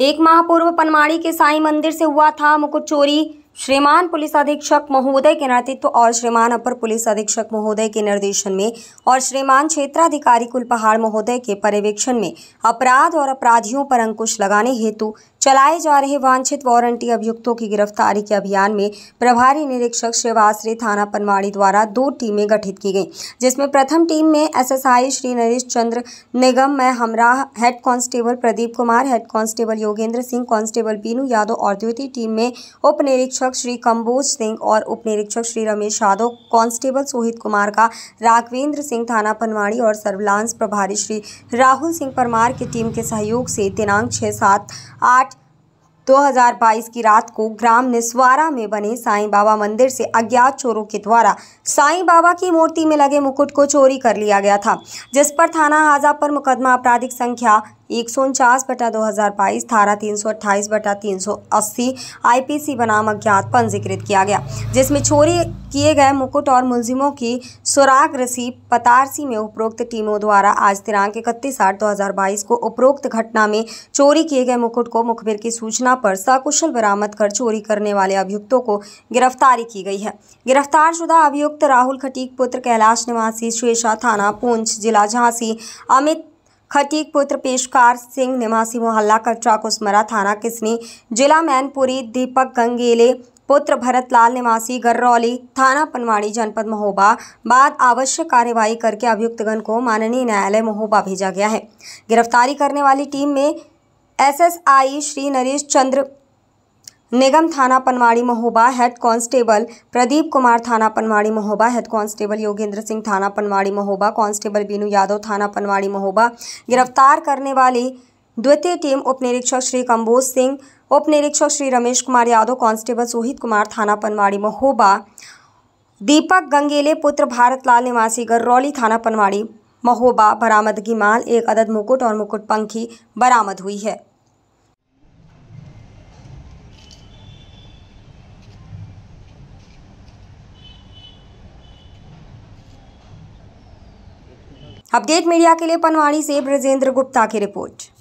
एक माह पूर्व पनमाड़ी के साई मंदिर से हुआ था मुकुट चोरी श्रीमान पुलिस अधीक्षक महोदय के नेतृत्व और श्रीमान अपर पुलिस अधीक्षक महोदय के निर्देशन में और श्रीमान क्षेत्राधिकारी कुलपहाड़ महोदय के पर्यवेक्षण में अपराध और अपराधियों पर अंकुश लगाने हेतु चलाए जा रहे वांछित वारंटी अभियुक्तों की गिरफ्तारी के अभियान में प्रभारी निरीक्षक शिवाश्री थाना पनवाड़ी द्वारा दो टीमें गठित की गई जिसमें प्रथम टीम में एसएसआई श्री नरेश चंद्र निगम में हमराह head constable Pradeep Kumar head constable Yogendra Singh constable Binu Yadav और द्वितीय टीम में उप निरीक्षक श्री कम्बोज सिंह और उप निरीक्षक श्री रमेश यादव कांस्टेबल सोहित कुमार का राघवेंद्र सिंह थाना पनवाड़ी और सर्विलांस प्रभारी श्री राहुल सिंह परमार की टीम के सहयोग से दिनांक छः सात आठ 2022 की रात को ग्राम निस्वारा में बने साईं बाबा मंदिर से अज्ञात चोरों के द्वारा साईं बाबा की मूर्ति में लगे मुकुट को चोरी कर लिया गया था जिस पर थाना हाजा पर मुकदमा आपराधिक संख्या एक सौ उनचास बटा दो हज़ार बाईस धारा तीन सौ अट्ठाईस बटा तीन सौ अस्सी आई पी सी बनाम अज्ञात पंजीकृत किया गया जिसमें चोरी किए गए मुकुट और मुलजिमों की सुराग रसी पतारसी में उपरोक्त टीमों द्वारा आज दिनांक इकतीस आठ दो हजार बाईस को उपरोक्त घटना में चोरी किए गए मुकुट को मुखबिर की सूचना पर सकुशल बरामद कर चोरी करने वाले अभियुक्तों को गिरफ्तारी की गई है गिरफ्तार शुदा अभियुक्त राहुल खटीक पुत्र कैलाश निवासी शेषा थाना पूंछ जिला झांसी अमित खटीक पुत्र पेशकार सिंह निवासी मोहल्ला कटरा कुसमरा थाना किसनी जिला मैनपुरी दीपक गंगेले पुत्र भरत लाल निवासी गर्रौली थाना पनवाड़ी जनपद महोबा बाद आवश्यक कार्यवाही करके अभियुक्तगण को माननीय न्यायालय महोबा भेजा गया है गिरफ्तारी करने वाली टीम में एसएसआई श्री नरेश चंद्र निगम थाना पनवाड़ी महोबा हेड कांस्टेबल प्रदीप कुमार थाना पनवाड़ी महोबा हेड कांस्टेबल योगेंद्र सिंह थाना पनवाड़ी महोबा कांस्टेबल बीनू यादव थाना पनवाड़ी महोबा गिरफ्तार करने वाली द्वितीय टीम उप निरीक्षक श्री कम्बोज सिंह उप निरीक्षक श्री रमेश कुमार यादव कांस्टेबल सोहित कुमार थाना पनवाड़ी महोबा दीपक गंगेले पुत्र भारत लाल निवासी गरौली थाना पनवाड़ी महोबा बरामदगी माल एक अदद मुकुट और मुकुट पंखी बरामद हुई है अपडेट मीडिया के लिए पनवाड़ी से ब्रजेंद्र गुप्ता की रिपोर्ट